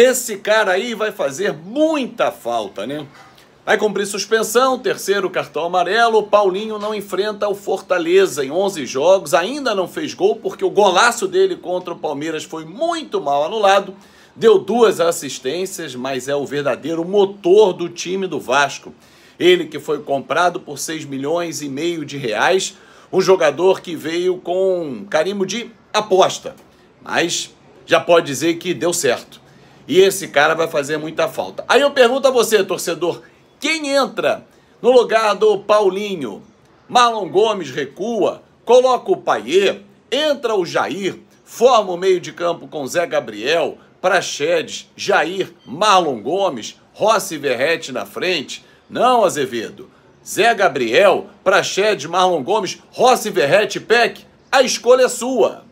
Esse cara aí vai fazer muita falta, né? Vai cumprir suspensão, terceiro cartão amarelo. Paulinho não enfrenta o Fortaleza em 11 jogos, ainda não fez gol porque o golaço dele contra o Palmeiras foi muito mal anulado. Deu duas assistências, mas é o verdadeiro motor do time do Vasco. Ele que foi comprado por 6 milhões e meio de reais, um jogador que veio com carimbo de aposta, mas já pode dizer que deu certo. E esse cara vai fazer muita falta. Aí eu pergunto a você, torcedor, quem entra no lugar do Paulinho? Marlon Gomes recua, coloca o Paier, entra o Jair, forma o meio de campo com Zé Gabriel, Praxedes, Jair, Marlon Gomes, Rossi Verrete na frente. Não, Azevedo. Zé Gabriel, Praxedes, Marlon Gomes, Rossi Verrete, Peck. A escolha é sua.